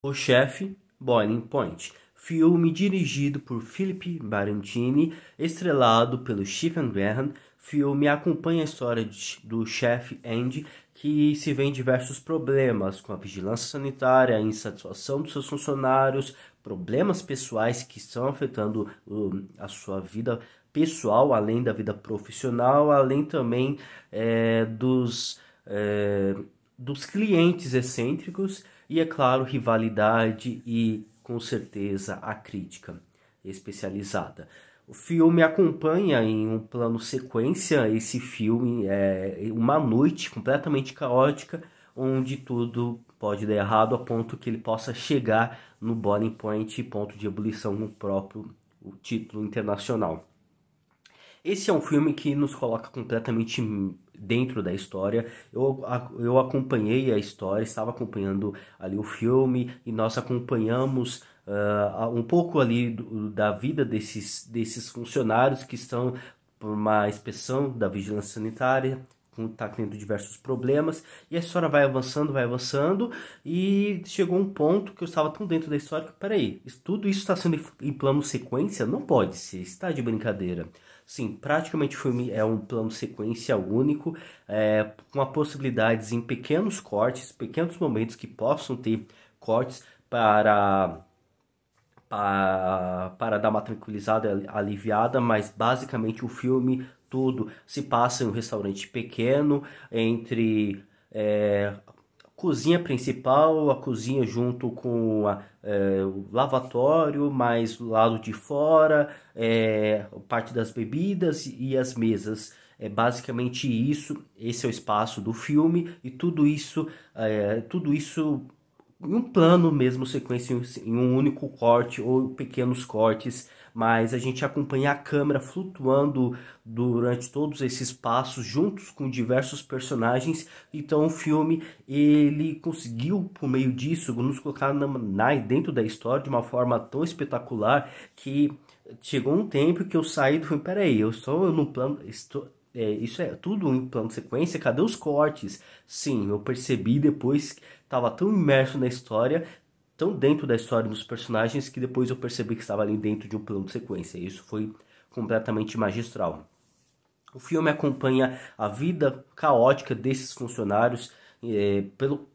O Chefe, Boiling Point, filme dirigido por Felipe Barantini, estrelado pelo Stephen Graham, filme acompanha a história de, do chefe Andy, que se vê em diversos problemas, com a vigilância sanitária, a insatisfação dos seus funcionários, problemas pessoais que estão afetando uh, a sua vida pessoal, além da vida profissional, além também é, dos... É, dos clientes excêntricos e, é claro, rivalidade e, com certeza, a crítica especializada. O filme acompanha em um plano sequência esse filme, é uma noite completamente caótica, onde tudo pode dar errado a ponto que ele possa chegar no boiling point, ponto de ebulição no próprio título internacional. Esse é um filme que nos coloca completamente dentro da história. Eu, eu acompanhei a história, estava acompanhando ali o filme e nós acompanhamos uh, um pouco ali do, da vida desses, desses funcionários que estão por uma inspeção da vigilância sanitária, está tendo diversos problemas, e a história vai avançando, vai avançando, e chegou um ponto que eu estava tão dentro da história que, peraí, tudo isso está sendo em plano sequência? Não pode ser, está de brincadeira. Sim, praticamente o filme é um plano sequência único, é, com possibilidades em pequenos cortes, pequenos momentos que possam ter cortes para para, para dar uma tranquilizada, aliviada, mas basicamente o filme todo se passa em um restaurante pequeno entre é, cozinha principal, a cozinha junto com é, o lavatório, mais lado de fora, é, parte das bebidas e as mesas. É basicamente isso. Esse é o espaço do filme e tudo isso, é, tudo isso em um plano mesmo, sequência em um único corte ou pequenos cortes mas a gente acompanha a câmera flutuando durante todos esses passos juntos com diversos personagens. Então o filme ele conseguiu por meio disso nos colocar na, na dentro da história de uma forma tão espetacular que chegou um tempo que eu saí do filme, peraí, eu estou no plano, estou é, isso é tudo em plano sequência, cadê os cortes? Sim, eu percebi depois que estava tão imerso na história tão dentro da história dos personagens que depois eu percebi que estava ali dentro de um plano de sequência. E isso foi completamente magistral. O filme acompanha a vida caótica desses funcionários é, pelo,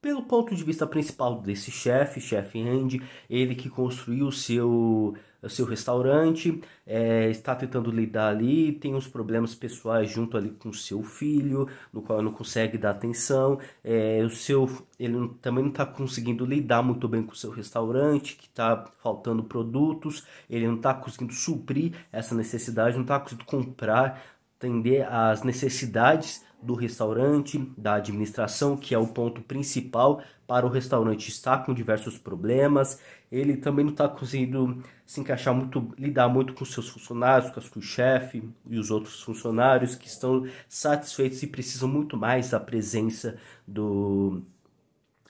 pelo ponto de vista principal desse chefe, chefe Andy, ele que construiu o seu, o seu restaurante, é, está tentando lidar ali, tem uns problemas pessoais junto ali com seu filho, no qual não consegue dar atenção, é, o seu, ele também não está conseguindo lidar muito bem com o seu restaurante, que está faltando produtos, ele não está conseguindo suprir essa necessidade, não está conseguindo comprar, atender às necessidades do restaurante, da administração, que é o ponto principal para o restaurante, estar com diversos problemas. Ele também não está conseguindo se encaixar muito, lidar muito com seus funcionários, com o chefe e os outros funcionários que estão satisfeitos e precisam muito mais da presença do,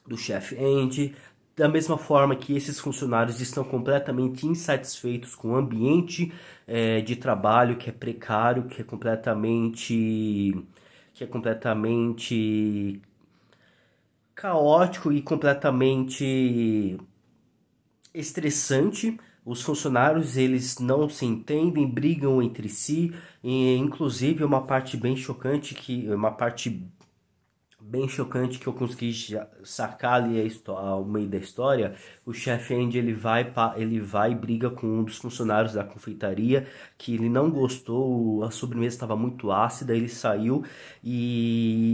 do chefe Andy. Da mesma forma que esses funcionários estão completamente insatisfeitos com o ambiente é, de trabalho que é precário, que é completamente que é completamente caótico e completamente estressante. Os funcionários eles não se entendem, brigam entre si, e inclusive é uma parte bem chocante que é uma parte bem chocante que eu consegui sacar ali a ao meio da história, o chefe Andy ele vai ele vai e briga com um dos funcionários da confeitaria que ele não gostou, a sobremesa estava muito ácida, ele saiu e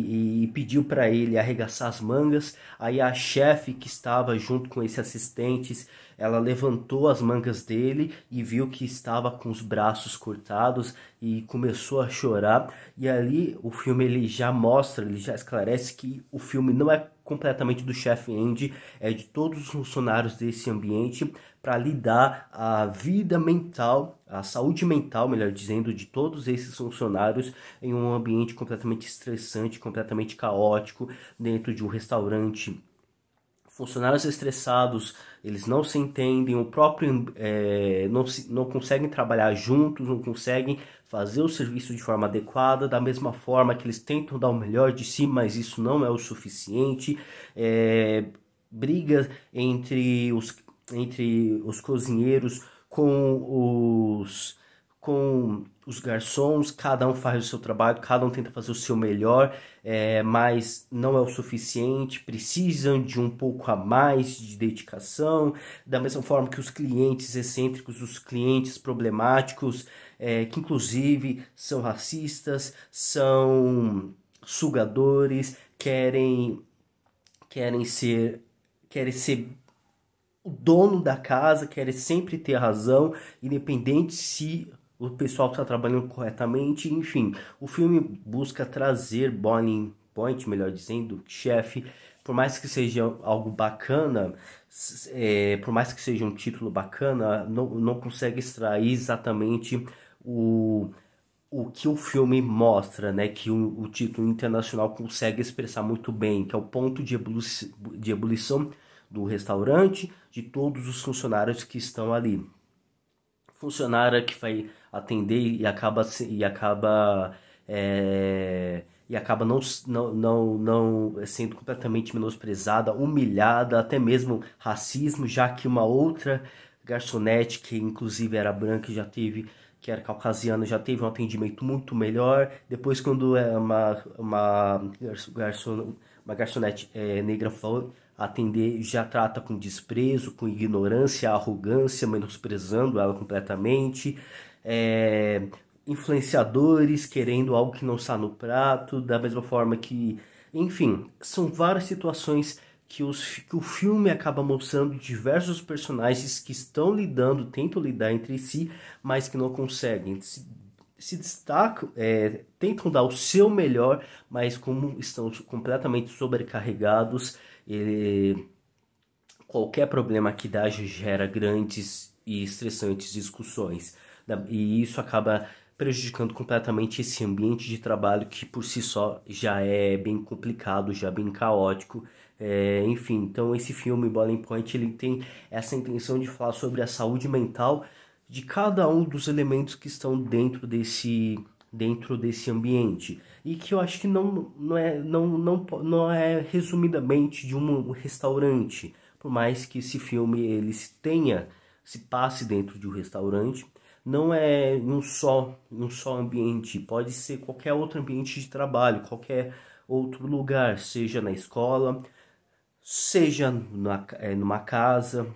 pediu para ele arregaçar as mangas. Aí a chefe que estava junto com esses assistentes, ela levantou as mangas dele e viu que estava com os braços cortados e começou a chorar. E ali o filme ele já mostra, ele já esclarece que o filme não é completamente do chefe Andy, é, de todos os funcionários desse ambiente, para lidar a vida mental, a saúde mental, melhor dizendo, de todos esses funcionários em um ambiente completamente estressante, completamente caótico, dentro de um restaurante funcionários estressados, eles não se entendem, o próprio é, não, se, não conseguem trabalhar juntos, não conseguem fazer o serviço de forma adequada, da mesma forma que eles tentam dar o melhor de si, mas isso não é o suficiente. É, brigas entre os, entre os cozinheiros com os com os garçons, cada um faz o seu trabalho, cada um tenta fazer o seu melhor, é, mas não é o suficiente, precisam de um pouco a mais de dedicação, da mesma forma que os clientes excêntricos, os clientes problemáticos, é, que inclusive são racistas, são sugadores, querem querem ser querem ser o dono da casa, querem sempre ter razão, independente se o pessoal está trabalhando corretamente, enfim. O filme busca trazer Bonnie Point, melhor dizendo, chefe, por mais que seja algo bacana, é, por mais que seja um título bacana, não, não consegue extrair exatamente o, o que o filme mostra, né? Que o, o título internacional consegue expressar muito bem, que é o ponto de, ebulição, de ebulição do restaurante, de todos os funcionários que estão ali funcionária é que vai atender e acaba e acaba é, e acaba não, não, não, não sendo completamente menosprezada, humilhada, até mesmo racismo, já que uma outra garçonete que inclusive era branca já teve que era caucasiana já teve um atendimento muito melhor depois quando é uma uma garçon, uma garçonete é, negra foi atender já trata com desprezo, com ignorância, arrogância, menosprezando ela completamente. É, influenciadores querendo algo que não está no prato, da mesma forma que. Enfim, são várias situações que, os, que o filme acaba mostrando diversos personagens que estão lidando, tentam lidar entre si, mas que não conseguem se destacam, é, tentam dar o seu melhor, mas como estão completamente sobrecarregados, ele, qualquer problema que dá gera grandes e estressantes discussões. E isso acaba prejudicando completamente esse ambiente de trabalho que por si só já é bem complicado, já é bem caótico. É, enfim, então esse filme Bowling Point ele tem essa intenção de falar sobre a saúde mental de cada um dos elementos que estão dentro desse dentro desse ambiente e que eu acho que não, não, é, não, não, não é resumidamente de um restaurante por mais que esse filme ele se tenha se passe dentro de um restaurante não é um só um só ambiente pode ser qualquer outro ambiente de trabalho qualquer outro lugar seja na escola seja na, é, numa casa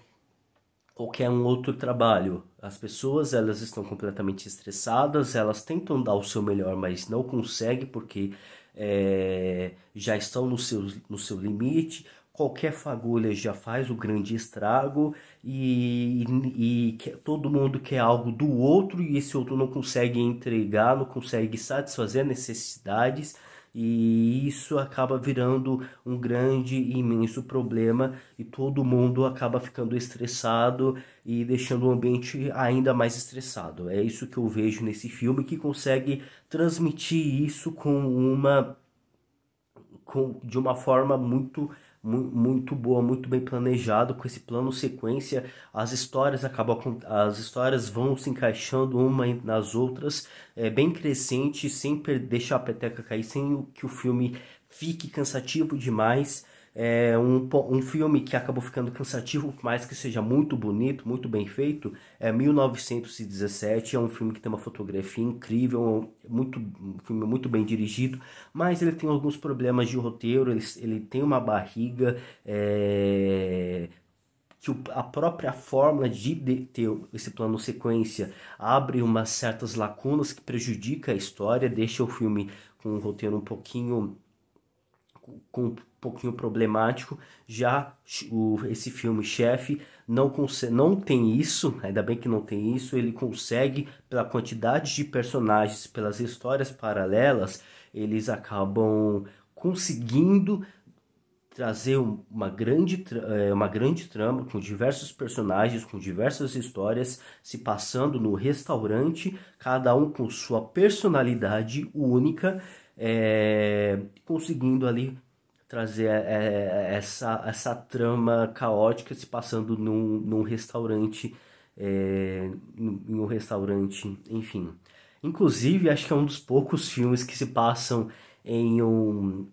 qualquer um outro trabalho as pessoas elas estão completamente estressadas, elas tentam dar o seu melhor, mas não conseguem porque é, já estão no seu, no seu limite. Qualquer fagulha já faz o grande estrago e, e, e todo mundo quer algo do outro e esse outro não consegue entregar, não consegue satisfazer necessidades e isso acaba virando um grande e imenso problema e todo mundo acaba ficando estressado e deixando o ambiente ainda mais estressado. É isso que eu vejo nesse filme que consegue transmitir isso com uma com, de uma forma muito muito boa, muito bem planejado, com esse plano sequência, as histórias acabam as histórias vão se encaixando uma nas outras, é bem crescente, sem deixar a peteca cair, sem que o filme fique cansativo demais é um, um filme que acabou ficando cansativo, por mais que seja muito bonito, muito bem feito, é 1917, é um filme que tem uma fotografia incrível, é muito, um filme muito bem dirigido, mas ele tem alguns problemas de roteiro, ele, ele tem uma barriga é, que a própria fórmula de ter esse plano sequência abre umas certas lacunas que prejudica a história, deixa o filme com um roteiro um pouquinho com um pouquinho problemático. Já o, esse filme Chefe não, não tem isso, ainda bem que não tem isso. Ele consegue, pela quantidade de personagens, pelas histórias paralelas, eles acabam conseguindo trazer uma grande, eh, uma grande trama com diversos personagens, com diversas histórias se passando no restaurante, cada um com sua personalidade única é, conseguindo ali trazer é, essa, essa trama caótica se passando num, num restaurante, é, em um restaurante, enfim. Inclusive, acho que é um dos poucos filmes que se passam em um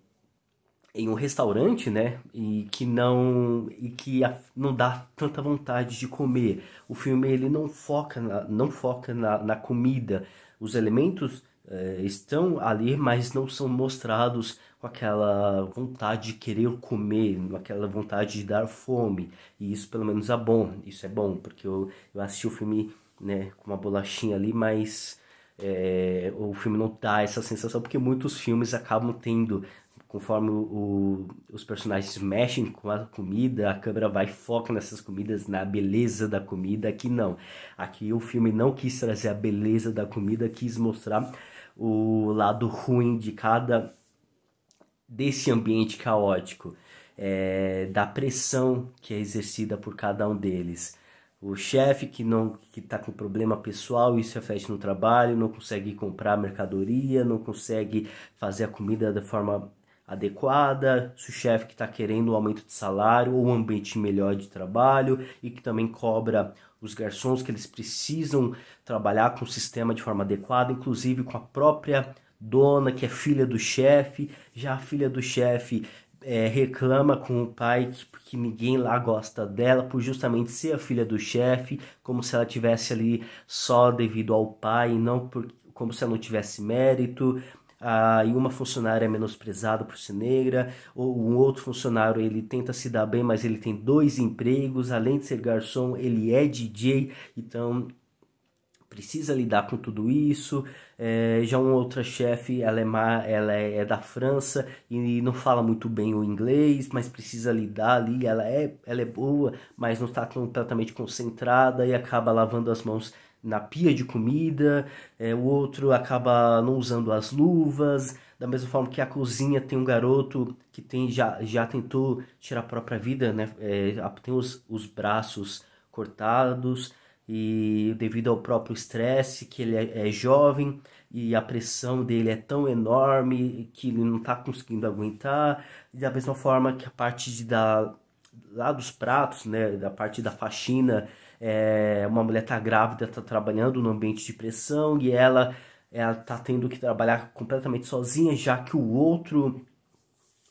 em um restaurante, né? E que não e que não dá tanta vontade de comer. O filme ele não foca na, não foca na, na comida. Os elementos é, estão ali, mas não são mostrados com aquela vontade de querer comer, aquela vontade de dar fome. E isso pelo menos é bom, isso é bom, porque eu, eu assisti o filme né, com uma bolachinha ali, mas é, o filme não dá essa sensação, porque muitos filmes acabam tendo conforme o, os personagens mexem com a comida, a câmera vai foca nessas comidas, na beleza da comida. Aqui não. Aqui o filme não quis trazer a beleza da comida, quis mostrar o lado ruim de cada desse ambiente caótico, é, da pressão que é exercida por cada um deles. O chefe que não que está com problema pessoal, isso afeta no trabalho, não consegue comprar mercadoria, não consegue fazer a comida da forma adequada, se o chefe que está querendo um aumento de salário ou um ambiente melhor de trabalho e que também cobra os garçons que eles precisam trabalhar com o sistema de forma adequada, inclusive com a própria dona que é filha do chefe, já a filha do chefe é, reclama com o pai que, que ninguém lá gosta dela por justamente ser a filha do chefe, como se ela tivesse ali só devido ao pai, não por, como se ela não tivesse mérito ah, e uma funcionária é menosprezada por ser negra, ou um outro funcionário ele tenta se dar bem, mas ele tem dois empregos, além de ser garçom, ele é DJ, então precisa lidar com tudo isso. É, já uma outra chefe, ela, é, má, ela é, é, da França e não fala muito bem o inglês, mas precisa lidar ali. Ela é, ela é boa, mas não está completamente concentrada e acaba lavando as mãos na pia de comida, é, o outro acaba não usando as luvas, da mesma forma que a cozinha tem um garoto que tem já, já tentou tirar a própria vida, né? É, tem os, os braços cortados e devido ao próprio estresse que ele é, é, jovem e a pressão dele é tão enorme que ele não está conseguindo aguentar e da mesma forma que a parte de, da lá dos pratos, né, da parte da faxina, é, uma mulher tá grávida, tá trabalhando no ambiente de pressão e ela ela tá tendo que trabalhar completamente sozinha, já que o outro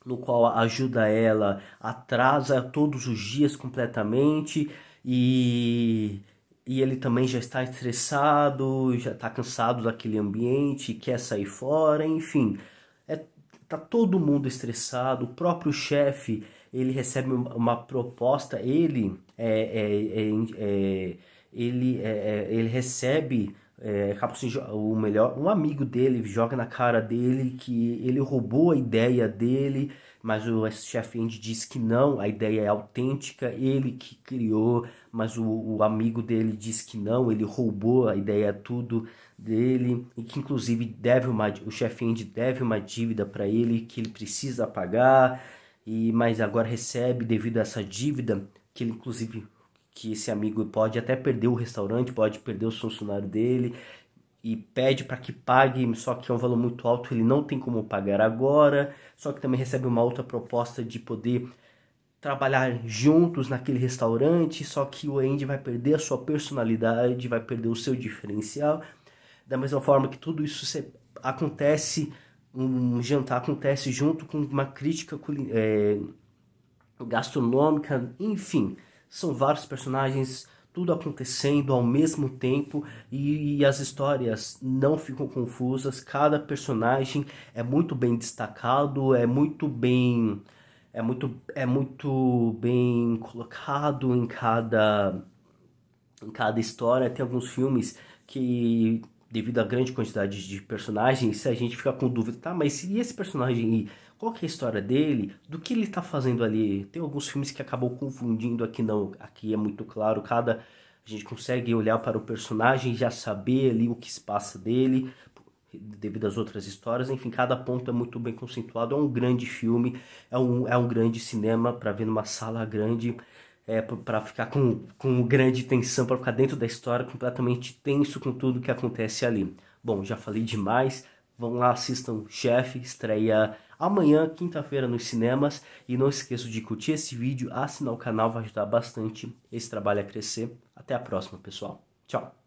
no qual ajuda ela atrasa todos os dias completamente e e ele também já está estressado, já está cansado daquele ambiente, quer sair fora, enfim. É, tá todo mundo estressado, o próprio chefe ele recebe uma proposta, ele é, é, é, é ele, é, ele recebe é, o melhor, um amigo dele joga na cara dele que ele roubou a ideia dele, mas o chefe Andy diz que não, a ideia é autêntica, ele que criou, mas o, o, amigo dele diz que não, ele roubou a ideia tudo dele e que inclusive deve uma, o chefe Andy deve uma dívida para ele que ele precisa pagar e mas agora recebe devido a essa dívida que ele inclusive que esse amigo pode até perder o restaurante, pode perder o funcionário dele e pede para que pague, só que é um valor muito alto, ele não tem como pagar agora, só que também recebe uma outra proposta de poder trabalhar juntos naquele restaurante, só que o Andy vai perder a sua personalidade, vai perder o seu diferencial. Da mesma forma que tudo isso acontece um jantar acontece junto com uma crítica é, gastronômica, enfim, são vários personagens, tudo acontecendo ao mesmo tempo e, e, as histórias não ficam confusas, cada personagem é muito bem destacado, é muito bem é muito, é muito bem colocado em cada em cada história, tem alguns filmes que devido à grande quantidade de personagens, a gente fica com dúvida, tá, mas e esse personagem Qual que é a história dele? Do que ele está fazendo ali? Tem alguns filmes que acabou confundindo, aqui não, aqui é muito claro, cada a gente consegue olhar para o personagem e já saber ali o que se passa dele, devido às outras histórias, enfim, cada ponto é muito bem conceituado, é um grande filme, é um, é um grande cinema para ver numa sala grande, é, para ficar com, com grande tensão, para ficar dentro da história, completamente tenso com tudo que acontece ali. Bom, já falei demais. Vão lá, assistam Chefe, estreia amanhã, quinta-feira, nos cinemas. E não esqueçam de curtir esse vídeo, assinar o canal, vai ajudar bastante esse trabalho a crescer. Até a próxima, pessoal. Tchau!